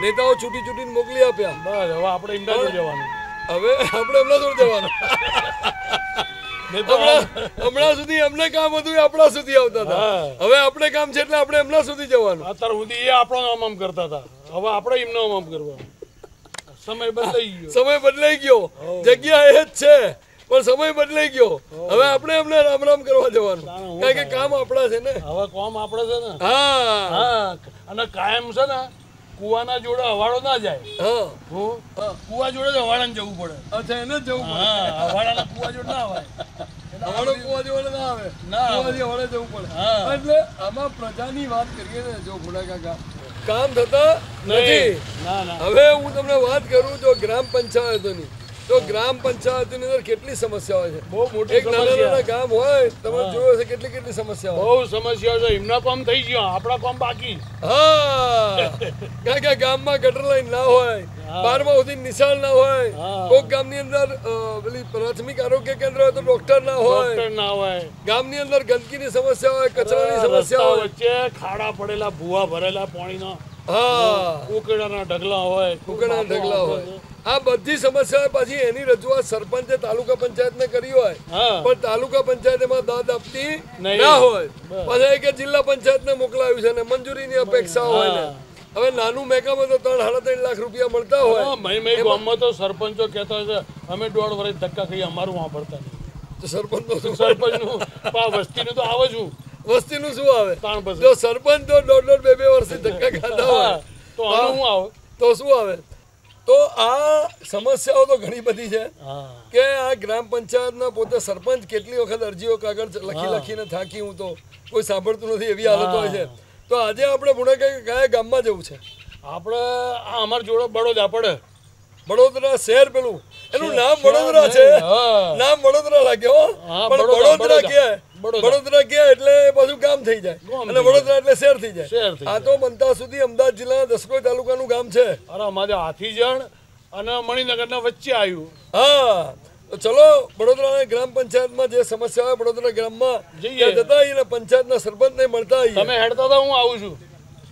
નેતાઓ છૂટી છૂટીને મોકલી આપ્યા હવે આપણે એમના જોડે જવાનું હમણાં સુધી અમને કામ હતું આપણા સુધી આવતા હતા હવે આપણે કામ છે એટલે આપણે એમના સુધી જવાનું અત્યાર સુધી એ આપણો અમામ કરતા હતા હવે આપણે એમનો અમામ કરવાનો સમય બદલાઈ ગયો સમય બદલાઈ ગયો જગ્યા એ જ છે પણ સમય બદલાઈ ગયો હવે આપણે એમને રામ રામ કરવા જવાનું કારણ કે કામ આપણા છે ને હવે કામ આપણા છે ને હા હા અને કાયમ છે ને કુવાના જોડે હવાડો ના જાય હું કુવા જોડે જ જવું પડે અચ્છા એને જવું પડે હવાડાના કુવા જોડે ના આવે હવાડો કુવા જોડે ના આવે ના કુવાથી જવું પડે એટલે આમાં પ્રજાની વાત કરીએ જો ભૂડા કાકા કામ થતા નથી હવે હું તમને વાત કરું જો ગ્રામ પંચાયતોની તો ગ્રામ પંચાયતની અંદર કેટલી સમસ્યાઓ છે બહુ મોટી એક નાના નાના ગામ હોય તમે જોયો છે કેટલી કેટલી સમસ્યાઓ બહુ સમસ્યાઓ છે એમના કામ થઈ ગયા આપણા કામ બાકી હા કારણ કે ગામમાં ગટર લાઈન ના હોય બારમા સુધી નિશાળ ના હોય કોઈક ગામની અંદર પેલી પ્રાથમિક આરોગ્ય કેન્દ્ર હોય તો ડોક્ટર ના હોય ના હોય ગામની અંદર ગંદકીની સમસ્યા હોય કચરાની સમસ્યા હોય વચ્ચે ખાડા પડેલા ભૂવા ભરેલા પાણીના હા ઉકેડાના ઢગલા હોય ઉકેડાના ઢગલા હોય આ બધી સમસ્યા પછી એની રજૂઆત સરપંચે તાલુકા પંચાયત ને કરી હોય પણ તાલુકા પંચાયત એમાં દાદ આપતી ના હોય પછી કે જિલ્લા પંચાયતને મોકલાયું છે ને મંજૂરીની અપેક્ષા હોય ને હવે નાનું મેકામાં તો ત્રણ સાડા ત્રણ લાખ રૂપિયા મળતા હોય તો સરપંચો કહેતા છે અમે દોઢ વર્ષ ધક્કા ખાઈ અમારું વાપરતા નહીં સરપંચ સરપંચનું વસ્તીનું તો આવે છું નું શું આવે જો સરપંચ તો દોઢ દોઢ બે બે વર્ષથી ધક્કા ખાતા હોય તો તો શું આવે તો આ સમસ્યાઓ તો ઘણી બધી છે કે આ ગ્રામ પંચાયતના પોતે સરપંચ કેટલી વખત અરજીઓ કાગળ લખી લખીને થાકી હું તો કોઈ સાંભળતું નથી એવી હાલત હોય છે તો આજે આપણે ભૂણે પુણે કયા ગામમાં જવું છે આપણે આ અમારા જોડે બડોદા પડે બડોદરા શહેર પેલું એનું નામ વડોદરા છે નામ વડોદરા લાગે પણ વડોદરા કહેવાય વડોદરા કહેવાય એટલે બધું ગામ થઈ જાય અને વડોદરા એટલે શહેર થઈ જાય આ તો બનતા સુધી અમદાવાદ જિલ્લા દસકોઈ તાલુકાનું ગામ છે અરે અમારે જણ અને મણિનગરના વચ્ચે આવ્યું હા ચલો વડોદરા ગ્રામ પંચાયત માં જે સમસ્યા હોય વડોદરા ગ્રામ ગ્રામમાં જતા પંચાયત ના પંચાયતના સરપંચને મળતા તમે હેડતા હતા હું આવું છું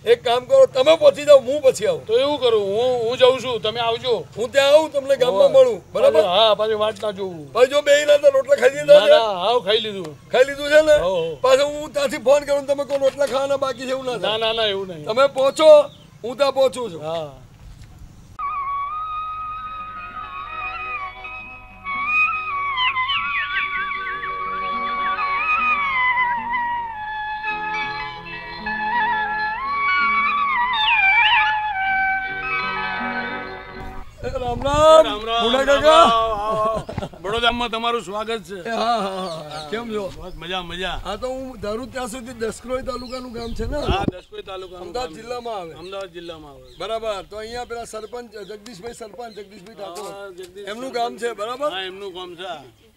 એક કામ કરો તમે પહોંચી જાઓ હું પછી આવું તો એવું કરું હું હું જઉં છું તમે આવજો હું ત્યાં આવું તમને ગામમાં મળું બરાબર હા પાછી વાત ના જોવું પછી જો બે ના રોટલા ખાઈ લીધા છે હા ખાઈ લીધું ખાઈ લીધું છે ને પાછું હું ત્યાંથી ફોન કરું તમે કોઈ રોટલા ખાવાના બાકી છે એવું ના ના ના એવું નહીં તમે પહોંચો હું ત્યાં પહોંચું છું હા ગામમાં તમારું સ્વાગત છે કેમ છો મજા મજા હા તો હું ધારું ત્યાં સુધી દસકોઈ તાલુકાનું ગામ છે ને હા દસકોઈ તાલુકા અમદાવાદ જિલ્લામાં આવે અમદાવાદ જિલ્લામાં આવે બરાબર તો અહીંયા પેલા સરપંચ જગદીશભાઈ સરપંચ જગદીશભાઈ ઠાકોર એમનું ગામ છે બરાબર હા એમનું ગામ છે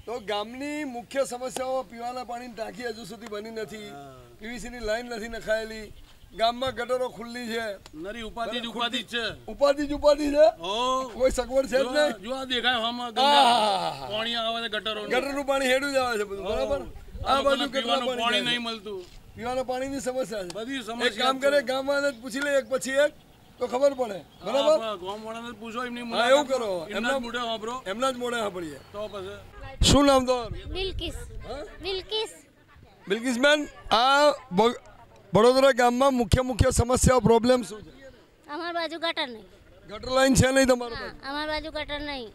તો ગામની મુખ્ય સમસ્યાઓ પીવાના પાણીની ટાંકી હજુ સુધી બની નથી પીવીસીની લાઈન નથી નખાયેલી ગામમાં ગટરો ખુલ્લી છે નરી ઉપાધિ જ ઉપાધિ છે ઉપાધિ જ ઉપાધિ છે કોઈ સગવડ છે જો આ દેખાય હમ પાણી આવે છે ગટરો ગટરનું પાણી હેડું જ આવે છે બધું બરાબર આ બાજુ કેટલા પાણી નહીં મળતું પીવાના પાણીની સમસ્યા છે બધી સમસ્યા એક કામ કરે ગામમાં જ પૂછી લે એક પછી એક તો ખબર પડે બરાબર ગામવાળાને પૂછો એમની હા એવું કરો એમના મોઢે વાપરો એમના જ મોઢે સાંભળીએ તો પછી શું નામ તો બિલકિસ બિલકિસ બિલકિસ બેન આ વડોદરા ગામમાં મુખ્ય મુખ્ય સમસ્યાઓ પ્રોબ્લેમ શું છે અમાર બાજુ ગટર નહીં ગટર લાઈન છે નહીં તમારો બાજુ અમાર બાજુ ગટર નહીં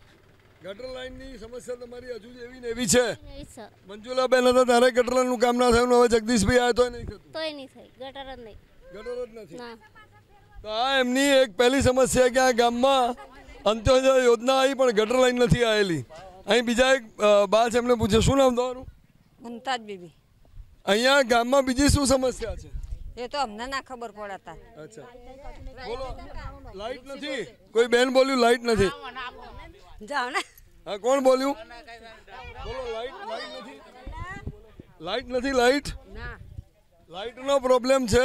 ગટર લાઈનની સમસ્યા તમારી હજુ જ એવી ને એવી છે મંજુલા બેન હતા ત્યારે ગટર લાઈનનું કામ ના થયું ને હવે જગદીશભાઈ આવ્યો તો નહીં થતું તોય નહીં થઈ ગટર જ નહીં ગટર જ નથી તો આ એમની એક પહેલી સમસ્યા કે આ ગામમાં અંત્યોદય યોજના આવી પણ ગટર લાઈન નથી આવેલી અહીં બીજા એક અ, બા છે એમને પૂછે શું નામ તમારું મુમતાજ બીબી અહીંયા ગામમાં બીજી શું સમસ્યા છે એ તો અમને ના ખબર પડતા અચ્છા લાઈટ નથી કોઈ બેન બોલ્યું લાઈટ નથી જાઓ ને હા કોણ બોલ્યું બોલો લાઈટ લાઈટ નથી લાઈટ નથી લાઈટ લાઈટ નો પ્રોબ્લેમ છે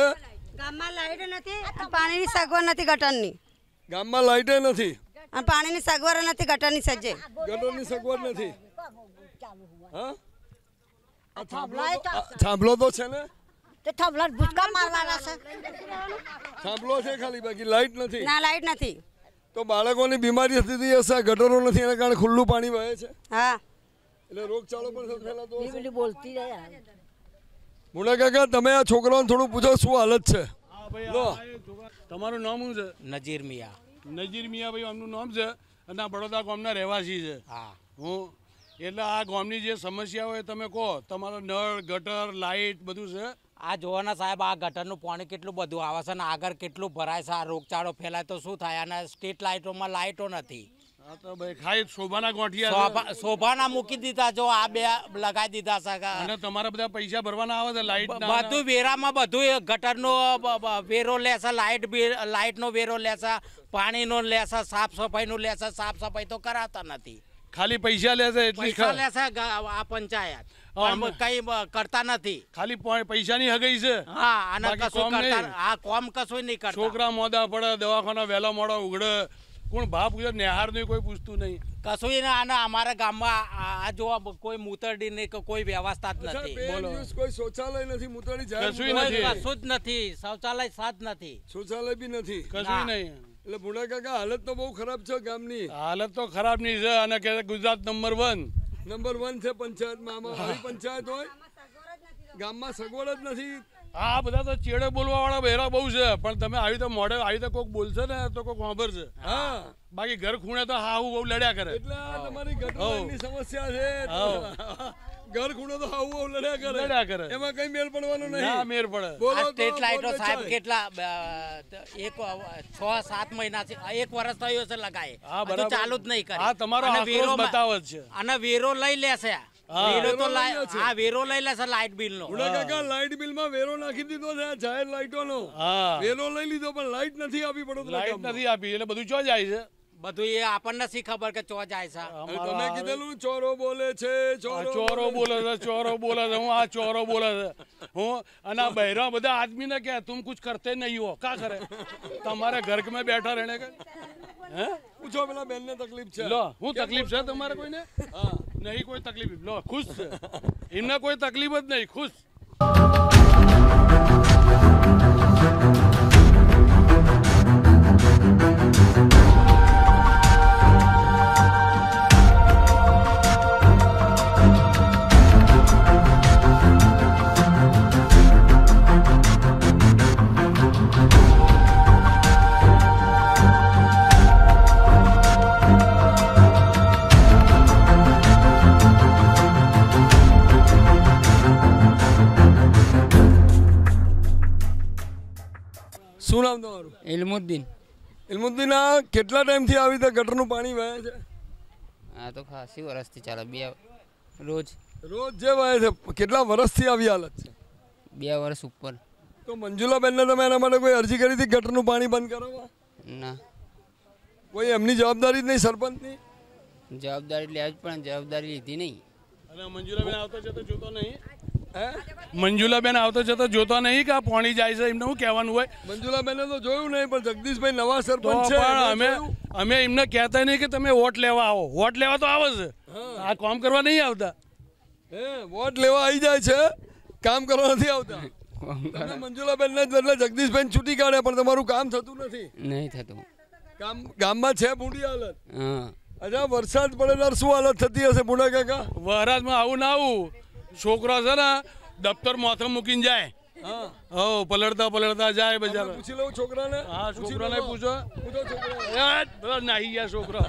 ગામમાં લાઈટ નથી પાણીની સગવડ નથી ગટરની ગામમાં લાઈટ નથી અને પાણીની સગવડ નથી ગટરની સજ્જે ગટરની સગવડ નથી હા થાંભલો તો છે ને તો થંભલાને ભૂચકા મારવાના છે થાંભલો છે ખાલી બાકી લાઈટ નથી ના લાઈટ નથી તો બાળકોની બીમારી હતી થતી હશે ગટરો નથી એના કારણે ખુલ્લું પાણી વહે છે હા એટલે રોગચાળો પણ ફેલાતો બોલતી જાય મુંડા કાકા તમે આ છોકરાઓને થોડું પૂછો શું હાલત છે તમારું નામ શું છે નજીર મિયા નજીર મિયા ભાઈ આમનું નામ છે અને બડોદા ગામના રહેવાસી છે હા હું એટલે આ ગામની જે સમસ્યા હોય તમે કહો તમારો નળ ગટર લાઇટ બધું છે આ જુઓ ને સાહેબ આ ગટરનું પાણી કેટલું બધું આવે છે ને આગળ કેટલું ભરાય છે આ રોગચાળો ફેલાય તો શું થાય અને સ્ટ્રીટ લાઇટોમાં લાઇટો નથી શોભાના મૂકી દીધા જો આ બે લગાવી દીધા છે તમારા બધા પૈસા ભરવાના આવે છે બધું વેરામાં બધું ગટરનો વેરો લેશે લાઇટ લાઇટનો વેરો લેશે પાણીનો લેશે સાફ સફાઈનું લેશે સાફ સફાઈ તો કરાતા નથી ખાલી પૈસા લેશે પૈસા લેશે આ પંચાયત કરતા નથી ખાલી પૈસાની હગઈ છે આ કોમ કશું નહીં કરતા છોકરા મોદા પડે દવાખાના વહેલા મોડા ઉગડે કોણ ભાવ પૂછે નેહાર નહીં કોઈ પૂછતું નહીં કશું ને અમારા ગામમાં આ જો કોઈ મૂતરડી નહીં કોઈ વ્યવસ્થા જ નથી કોઈ શૌચાલય નથી મૂતરડી કશું નથી કશું જ નથી શૌચાલય સાથ નથી શૌચાલય બી નથી કશું નહીં એટલે ભૂડા કાકા હાલત તો બહુ ખરાબ છે ગામની હાલત તો ખરાબ નહીં છે અને કે Gujarat number one number one છે પંચાયતમાં આમાં આવી પંચાયત હોય ગામમાં સગવડ જ નથી આ બધા તો ચેડે બોલવા વાળા બહેરા બહુ છે પણ તમે આવી તો મોડે આવી તો કોક બોલશે ને તો કોક છે હા બાકી ઘર ખૂણે તો હા હું બહુ લડ્યા કરે એટલે તમારી ગટરની સમસ્યા છે ઘર ખૂણે તો આવું લડ્યા કરે લડ્યા કરે એમાં કઈ મેળ પડવાનો નહીં ના મેળ પડે બોલો સ્ટેટ લાઇટો સાહેબ કેટલા એક છ સાત મહિના છે એક વર્ષ થયો છે લગાય હા બરાબર ચાલુ જ નહીં કરે હા તમારો વેરો બતાવે છે અને વેરો લઈ લેશે વેરો આ વેરો લઈ લેશે લાઇટ બિલ નો લાઇટ બિલ માં વેરો નાખી દીધો છે જાહેર નો વેરો લઈ લીધો પણ લાઇટ નથી આપી પડો લાઇટ નથી આપી એટલે બધું ચો જાય છે બધું એ આપણને શી ખબર કે ચો જાય છે તમે કીધેલું ચોરો બોલે છે ચોરો બોલે છે ચોરો બોલે છે હું આ ચોરો બોલે છે હું અને બહેરા બધા આદમી ને કે તું કુછ કરતે નહીં હો કા કરે તમારે ઘર કે બેઠા રહેને કે હે પૂછો પેલા બેનને તકલીફ છે લો હું તકલીફ છે તમારે કોઈને નહીં કોઈ તકલીફ લો ખુશ છે એમને કોઈ તકલીફ જ નહીં ખુશ ઇલમુદ્દીન ઇલમુદ્દીન આ કેટલા ટાઈમથી આવી રીતે ગટરનું પાણી વહે છે આ તો ખાસી વર્ષથી ચાલે બે રોજ રોજ જે વહે છે કેટલા વર્ષથી આવી હાલત છે બે વર્ષ ઉપર તો મંજુલાબેનને તમે એના માટે કોઈ અરજી કરી હતી ગટરનું પાણી બંધ કરવા ના કોઈ એમની જવાબદારી જ નહીં સરપંચની જવાબદારી લેવી જ પણ જવાબદારી લીધી નહીં અને મંજુલાબેન આવતા તો જોતો નહીં મંજુલાબેન આવતો જતો જોતો નહીં કે પોણી જાય છે એમને શું કહેવાનું હોય મંજુલાબેને તો જોયું નહીં પણ જગદીશભાઈ નવા સરપંચ છે અમે અમે એમને કહેતા નહીં કે તમે વોટ લેવા આવો વોટ લેવા તો આવે છે આ કામ કરવા નહીં આવતા હે વોટ લેવા આવી જાય છે કામ કરવા નથી આવતા મંજુલાબેન ને એટલે જગદીશબેન છૂટી કાઢે પણ તમારું કામ થતું નથી નહીં થતું ગામ ગામમાં છે ભૂંડી હાલત હા અચ્છા વરસાદ પડે શું હાલત થતી હશે ભૂંડા કાકા વરસાદમાં આવું ના આવું છોકરો છે ને દફતર માથે મૂકીને જાય હા પલડતા પલડતા જાય બજાર પૂછી લઉં છોકરાને હા છોકરાને પૂછો પૂછો નાહી ગયા છોકરા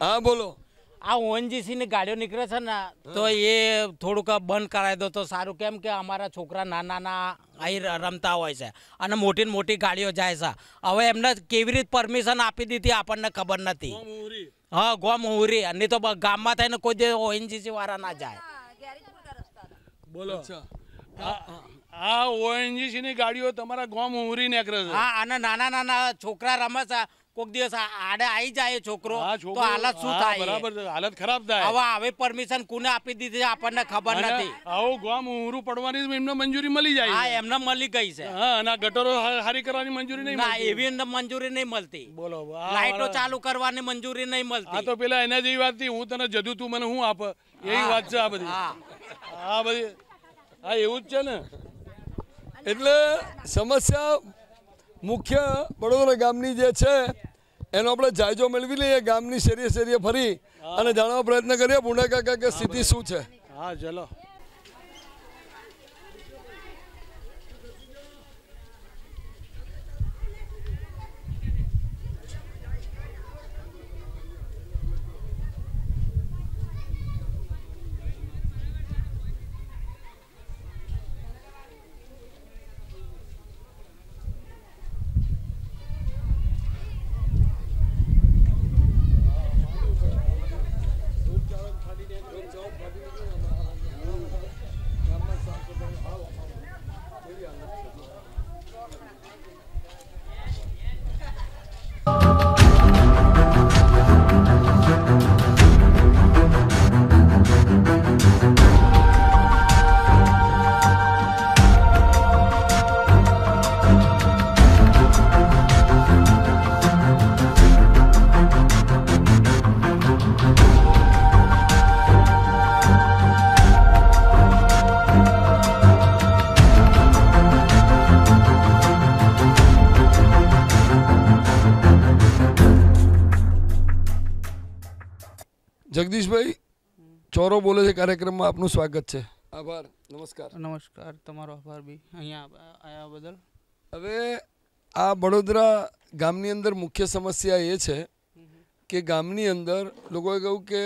હા બોલો આ ની ગાડીઓ નીકળે છે ને તો એ થોડુંક બંધ કરાવી દો તો સારું કેમ કે અમારા છોકરા નાના નાના અહીં રમતા હોય છે અને મોટી મોટી ગાડીઓ જાય છે હવે એમને કેવી રીતે પરમિશન આપી દીધી આપણને ખબર નથી હા ગોમ ઉરી નહીં તો ગામમાં થાય ને કોઈ દે ઓએનજીસી વાળા ના જાય બોલો હા ઓએનજીસી ની ગાડીઓ તમારા ગોમ ઉરી નીકળે છે હા અને નાના નાના છોકરા રમે છે કોઈક દિવસ આડે આવી જાય છોકરો તો હાલત શું થાય બરાબર હાલત ખરાબ થાય હવે હવે પરમિશન કોને આપી દીધી આપણને ખબર નથી આવો ગામ ઊંરું પડવાની એમને મંજૂરી મળી જાય હા એમને મળી ગઈ છે હા અને ગટરો હારી કરવાની મંજૂરી નહીં ના એવી એમને મંજૂરી નહીં મળતી બોલો લાઈટો ચાલુ કરવાની મંજૂરી નહીં મળતી આ તો પેલા એના જેવી વાત થી હું તને જદુ તું મને હું આપ એ વાત છે આ બધી હા બધી હા એવું જ છે ને એટલે સમસ્યા મુખ્ય બડોદરા ગામની જે છે એનો આપણે જાયજો મેળવી લઈએ ગામની શેરીએ શેરીએ ફરી અને જાણવા પ્રયત્ન કરીએ પુણે કાકા કે સ્થિતિ શું છે હા ચલો સૌરવ બોલે છે કાર્યક્રમમાં આપનું સ્વાગત છે આભાર નમસ્કાર નમસ્કાર તમારો આભાર બી અહીંયા આવ્યા બદલ હવે આ વડોદરા ગામની અંદર મુખ્ય સમસ્યા એ છે કે ગામની અંદર લોકોએ કહ્યું કે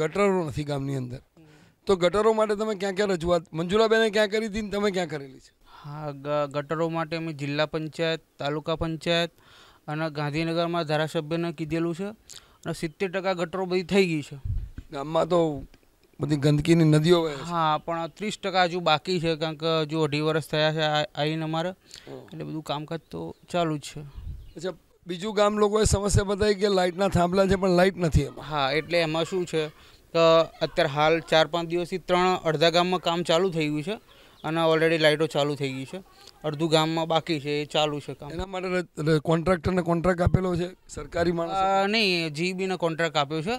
ગટરો નથી ગામની અંદર તો ગટરો માટે તમે ક્યાં ક્યાં રજૂઆત મંજુલાબેને ક્યાં કરી હતી તમે ક્યાં કરેલી છે હા ગટરો માટે અમે જિલ્લા પંચાયત તાલુકા પંચાયત અને ગાંધીનગરમાં ધારાસભ્યને કીધેલું છે અને સિત્તેર ટકા ગટરો બધી થઈ ગઈ છે ગામમાં તો બધી ગંદકીની નદીઓ હા પણ ત્રીસ ટકા હજુ બાકી છે કારણ કે હજુ અઢી વર્ષ થયા છે આવીને અમારે એટલે બધું કામકાજ તો ચાલુ જ છે અચ્છા બીજું ગામ લોકોએ સમસ્યા બતાવી કે લાઇટના થાંભલા છે પણ લાઇટ નથી એમાં હા એટલે એમાં શું છે કે અત્યારે હાલ ચાર પાંચ દિવસથી ત્રણ અડધા ગામમાં કામ ચાલુ થઈ ગયું છે અને ઓલરેડી લાઇટો ચાલુ થઈ ગઈ છે અડધું ગામમાં બાકી છે એ ચાલુ છે કામ એના માટે કોન્ટ્રાક્ટરને કોન્ટ્રાક્ટ આપેલો છે સરકારી માણસ નહીં જીબીને કોન્ટ્રાક્ટ આપ્યો છે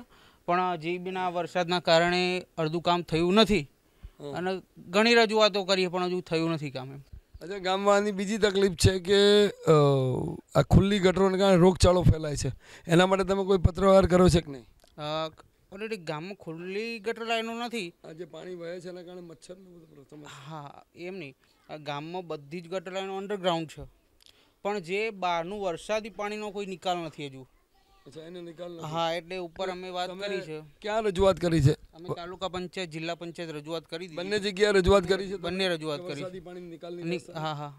પણ જીબીના વરસાદના કારણે અડધું કામ થયું નથી અને ઘણી રજૂઆતો કરીએ પણ હજુ થયું નથી કામ એમ અચ્છા ગામમાં બીજી તકલીફ છે કે આ ખુલ્લી ગટરોને કારણે રોગચાળો ફેલાય છે એના માટે તમે કોઈ પત્રવાર કરો છે કે નહીં ઓલરેડી ગામમાં ખુલ્લી ગટર લાઈનો નથી આજે પાણી વહે છે એના કારણે મચ્છર હા એમ નહીં ગામમાં બધી જ ગટર લાઈનો અંડરગ્રાઉન્ડ છે પણ જે બહારનું વરસાદી પાણીનો કોઈ નિકાલ નથી હજુ હા એટલે ઉપર અમે વાત કરી છે ક્યાં રજૂઆત કરી છે અમે તાલુકા પંચાયત જિલ્લા પંચાયત રજૂઆત કરી બંને જગ્યાએ રજૂઆત કરી છે બંને રજૂઆત કરી હા હા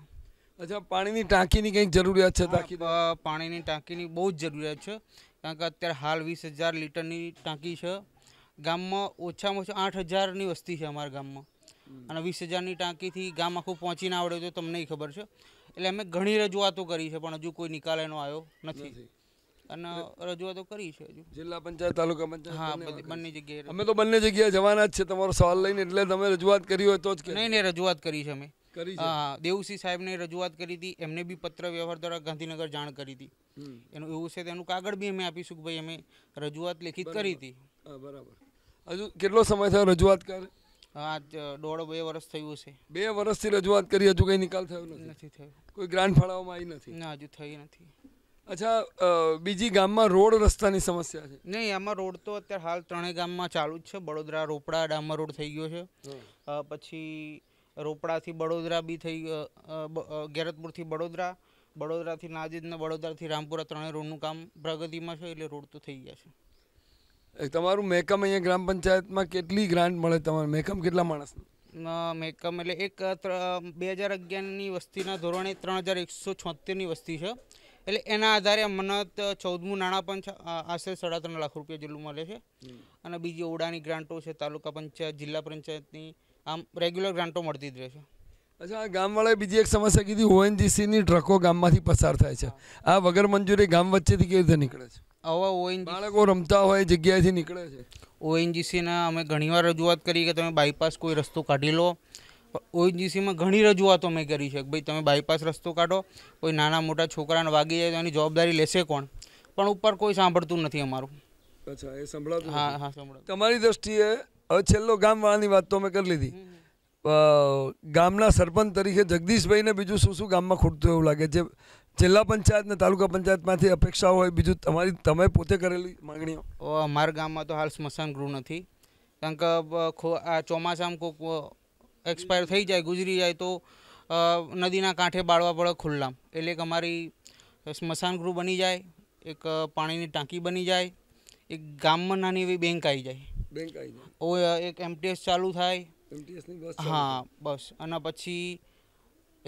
અચ્છા પાણીની ટાંકીની કંઈક જરૂરિયાત છે ટાંકી પાણીની ટાંકીની બહુ જ જરૂરિયાત છે કારણ કે અત્યારે હાલ વીસ હજાર લીટરની ટાંકી છે ગામમાં ઓછામાં ઓછા આઠ હજારની વસ્તી છે અમારા ગામમાં અને વીસ હજારની ટાંકીથી ગામ આખું પહોંચીને આવડે તો તમને ખબર છે એટલે અમે ઘણી રજૂઆતો કરી છે પણ હજુ કોઈ નિકાલ એનો આવ્યો નથી અને રજૂઆતો કરી છે હજુ જિલ્લા પંચાયત તાલુકા પંચાયત હા બંને જગ્યાએ અમે તો બંને જગ્યાએ જવાના જ છે તમારો સવાલ લઈને એટલે તમે રજૂઆત કરી હોય તો જ નહીં નહીં રજૂઆત કરી છે અમે હા દેવસિંહ સાહેબને રજૂઆત કરી હતી એમને બી પત્ર વ્યવહાર દ્વારા ગાંધીનગર જાણ કરી હતી એનું એવું છે તેનું કાગળ બી અમે આપીશું કે ભાઈ અમે રજૂઆત લેખિત કરી હતી બરાબર હજુ કેટલો સમય થયો રજૂઆત કરે હા દોઢ બે વર્ષ થયું છે બે વર્ષથી રજૂઆત કરી હજુ કંઈ નિકાલ થયો નથી થયો કોઈ ગ્રાન્ટ ફાળવવામાં આવી નથી ના હજુ થઈ નથી અચ્છા બીજી ગામમાં રોડ રસ્તાની સમસ્યા છે નહીં આમાં રોડ તો અત્યારે હાલ ત્રણેય ગામમાં ચાલુ જ છે બડોદરા રોપડા ડામર રોડ થઈ ગયો છે પછી રોપડાથી બડોદરા બી થઈ ગેરતપુરથી બડોદરા બડોદરાથી નાજીદ ને બડોદરાથી રામપુરા ત્રણેય રોડનું કામ પ્રગતિમાં છે એટલે રોડ તો થઈ ગયા છે તમારું મેકમ અહીંયા ગ્રામ પંચાયતમાં કેટલી ગ્રાન્ટ મળે તમારે મેકમ કેટલા માણસ મેકમ એટલે એક બે હજાર અગિયારની વસ્તીના ધોરણે ત્રણ હજાર એકસો છોતેરની વસ્તી છે એટલે એના આધારે મન્નત ચૌદમું નાણાં પંચ આશરે સાડા ત્રણ લાખ રૂપિયા જેટલું મળે છે અને બીજી ઓડાની ગ્રાન્ટો છે તાલુકા પંચાયત જિલ્લા પંચાયતની આમ રેગ્યુલર ગ્રાન્ટો મળતી જ રહે છે અચ્છા ગામવાળાએ બીજી એક સમસ્યા કીધી ઓએનજીસીની ટ્રકો ગામમાંથી પસાર થાય છે આ વગર મંજૂરી ગામ વચ્ચેથી કેવી રીતે નીકળે છે આવા ઓએનજી બાળકો રમતા હોય જગ્યાએથી નીકળે છે ઓએનજીસીના અમે ઘણીવાર રજૂઆત કરી કે તમે બાયપાસ કોઈ રસ્તો કાઢી લો ઓએનજીસીમાં ઘણી રજૂઆતો મેં કરી છે કે ભાઈ તમે બાયપાસ રસ્તો કાઢો કોઈ નાના મોટા છોકરાને વાગી જાય તો એની જવાબદારી લેશે કોણ પણ ઉપર કોઈ સાંભળતું નથી અમારું અચ્છા એ સંભળાતું હા હા સંભળાતું તમારી દ્રષ્ટિએ હવે છેલ્લો ગામ વાળાની વાત તો મેં કરી લીધી ગામના સરપંચ તરીકે જગદીશભાઈને બીજું શું શું ગામમાં ખૂટતું એવું લાગે છે જિલ્લા પંચાયત ને તાલુકા પંચાયતમાંથી અપેક્ષા હોય બીજું તમારી તમે પોતે કરેલી માંગણીઓ અમારા ગામમાં તો હાલ સ્મશાન ગૃહ નથી કારણ કે આ ચોમાસામાં કોઈક એક્સપાયર થઈ જાય ગુજરી જાય તો નદીના કાંઠે બાળવા પડે ખુલ્લામ એટલે કે અમારી સ્મશાનગૃહ બની જાય એક પાણીની ટાંકી બની જાય એક ગામમાં નાની એવી બેંક આવી જાય બેંક આવી જાય ઓ એક એમટીએસ ચાલુ થાય હા બસ અને પછી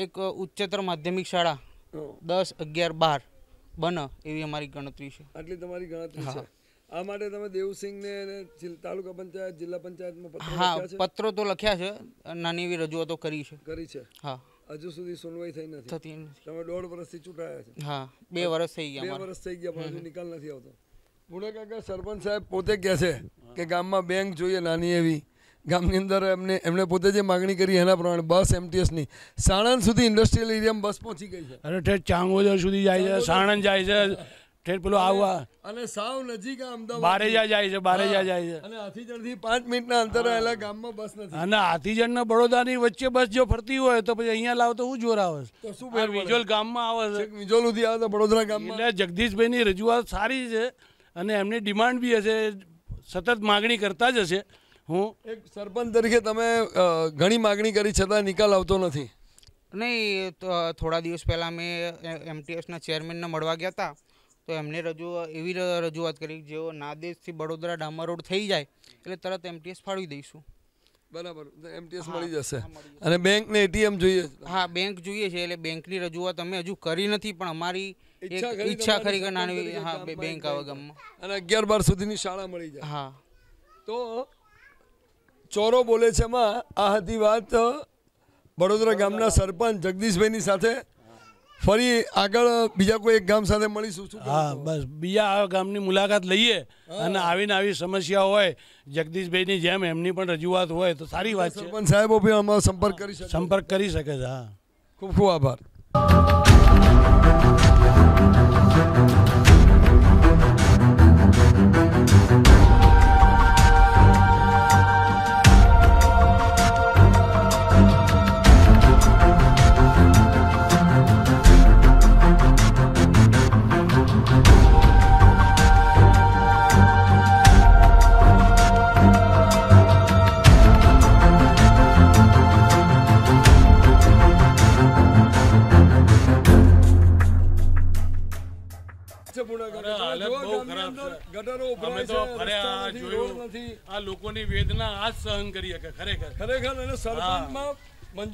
એક ઉચ્ચતર માધ્યમિક શાળા દસ અગિયાર બાર બને એવી અમારી ગણતરી છે આટલી તમારી ગણતરી છે આ માટે તમે દેવસિંહને તાલુકા પંચાયત જિલ્લા પંચાયતમાં પત્રો હા પત્રો તો લખ્યા છે નાની એવી રજૂઆતો કરી છે કરી છે હા હજુ સુધી સુનવાઈ થઈ નથી થતી તમે દોઢ વર્ષથી ચૂંટાયા છે હા બે વર્ષ થઈ ગયા બે વર્ષ થઈ ગયા પણ નિકાલ નથી આવતો બુડા કે સરપંચ સાહેબ પોતે કહે છે કે ગામમાં બેંક જોઈએ નાની એવી ગામની અંદર એમને એમણે પોતે જે માગણી કરી એના પ્રમાણે બસ એમટીએસની સાણંદ સુધી ઇન્ડસ્ટ્રીયલ એરિયામાં બસ પહોંચી ગઈ છે અને ઠેઠ ચાંગોદર સુધી જાય છે સાણંદ જાય છે ઠેર પેલું આવવા અને સાવ નજીક અમદાવાદ બારેજા જાય છે બારેજા જાય છે અને હાથીજણથી પાંચ મિનિટના અંતર રહેલા ગામમાં બસ નથી અને હાથીજણના બરોડાની વચ્ચે બસ જો ફરતી હોય તો પછી અહીંયા લાવ તો હું જોર આવે તો શું વિજોલ ગામમાં આવે છે વિજોલ સુધી આવે તો વડોદરા ગામમાં એટલે જગદીશભાઈની રજૂઆત સારી છે અને એમની ડિમાન્ડ બી હશે સતત માગણી કરતા જ હશે હું એક સરપંચ તરીકે તમે ઘણી માગણી કરી છતાં નિકાલ આવતો નથી નહીં થોડા દિવસ પહેલાં અમે એમટીએસના ચેરમેનને મળવા ગયા હતા તો એમને રજૂ એવી રજૂઆત કરી જેઓ નાદેશથી બડોદરા ડામર રોડ થઈ જાય એટલે તરત એમટીએસ ફાળવી દઈશું બરાબર એમટીએસ મળી જશે અને બેંકને એટીએમ જોઈએ હા બેંક જોઈએ છે એટલે બેંકની રજૂઆત અમે હજુ કરી નથી પણ અમારી ઈચ્છા ખરી નાની હા બેંક આવે ગામમાં અને અગિયાર બાર સુધીની શાળા મળી જાય હા તો ચોરો બોલે છે માં આ હતી વાત વડોદરા ગામના સરપંચ જગદીશભાઈની સાથે ફરી આગળ બીજા કોઈ એક ગામ સાથે મળીશું શું હા બસ બીજા ગામની મુલાકાત લઈએ અને આવીને આવી સમસ્યા હોય જગદીશભાઈની જેમ એમની પણ રજૂઆત હોય તો સારી વાત છે પણ સાહેબો બી અમારો સંપર્ક કરી સંપર્ક કરી શકે છે હા ખૂબ ખૂબ આભાર સહન કરીએ કે ખરેખર ખરેખર એને સરપંચમાં તમે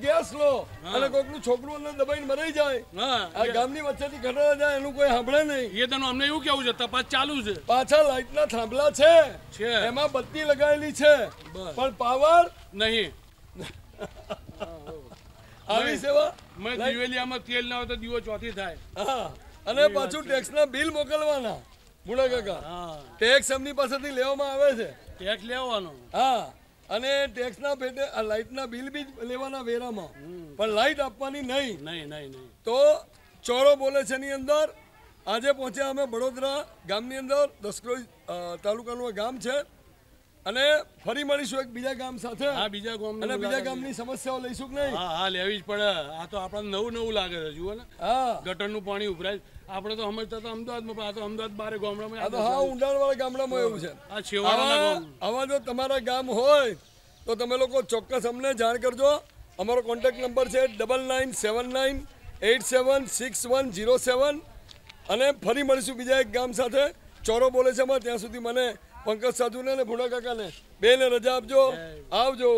ગેસ લો અને કોકનું છોકરું દબાઈ દબાઈને મરાઈ જાય હા આ ગામની વચ્ચેથી ખટારા જાય એનું કોઈ સાંભળે નહીં એ તને અમને એવું કેવું છે તપાસ ચાલુ છે પાછા લાઈટ ના થાંભલા છે એમાં બત્તી લગાવેલી છે પણ પાવર નહીં આવી સેવા મેં દિવેલિયામાં તેલ ના હોય તો દીવો ચોથી થાય હા અને પાછું ટેક્સના બિલ મોકલવાના બુડા કાકા ટેક્સ એમની પાસેથી લેવામાં આવે છે ટેક્સ લેવાનો હા અને ટેક્સના પેટે લાઇટના બિલ બી લેવાના વેરામાં પણ લાઇટ આપવાની નહીં નહીં નહીં નહીં તો ચોરો બોલે છે એની અંદર આજે પહોંચ્યા અમે બડોદરા ગામની અંદર દસ દસક્રોજ તાલુકાનું ગામ છે અને ફરી મળીશું એક બીજા ગામ સાથે હા બીજા ગામ અને બીજા ગામની સમસ્યાઓ લઈશું કે નહીં હા હા લેવી જ પડે આ તો આપણને નવું નવું લાગે છે જુઓ ને હા ગટરનું પાણી ઉભરાય આપણે તો સમજતા તો અમદાવાદમાં પણ આ તો અમદાવાદ બારે ગામડામાં આ તો હા ઊંડાણવાળા ગામડામાં એવું છે આ છેવાડાના આવા જો તમારા ગામ હોય તો તમે લોકો ચોક્કસ અમને જાણ કરજો અમારો કોન્ટેક્ટ નંબર છે double nine seven nine eight seven six one zero seven અને ફરી મળીશું બીજા એક ગામ સાથે ચોરો બોલે છે અમારે ત્યાં સુધી મને પંકજ સાધુને ને ને બે ને રજા આપજો આવજો